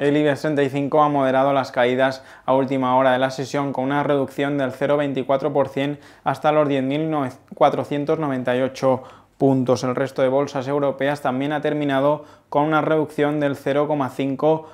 el IBEX 35 ha moderado las caídas a última hora de la sesión con una reducción del 0,24% hasta los 10.498 puntos. El resto de bolsas europeas también ha terminado con una reducción del 0,5%.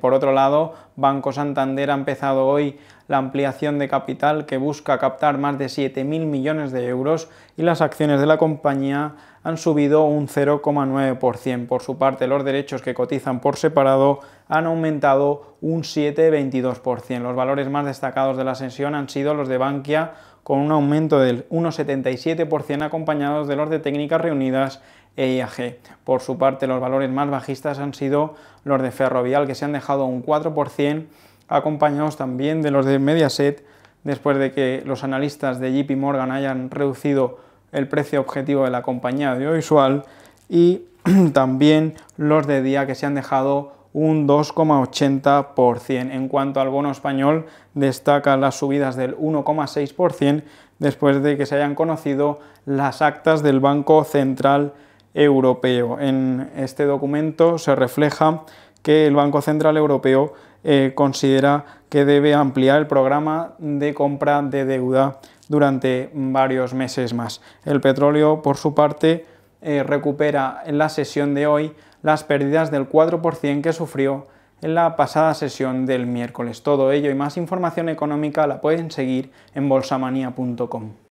Por otro lado, Banco Santander ha empezado hoy la ampliación de capital que busca captar más de 7.000 millones de euros y las acciones de la compañía han subido un 0,9%. Por su parte, los derechos que cotizan por separado han aumentado un 7,22%. Los valores más destacados de la sesión han sido los de Bankia, con un aumento del 1,77% acompañados de los de técnicas reunidas e IAG. Por su parte, los valores más bajistas han sido los de Ferrovial, que se han dejado un 4%, acompañados también de los de Mediaset, después de que los analistas de JP Morgan hayan reducido el precio objetivo de la compañía audiovisual y también los de día que se han dejado un 2,80%. En cuanto al bono español, destaca las subidas del 1,6% después de que se hayan conocido las actas del Banco Central Europeo. En este documento se refleja que el Banco Central Europeo eh, considera que debe ampliar el programa de compra de deuda durante varios meses más. El petróleo, por su parte, eh, recupera en la sesión de hoy las pérdidas del 4% que sufrió en la pasada sesión del miércoles. Todo ello y más información económica la pueden seguir en bolsamanía.com.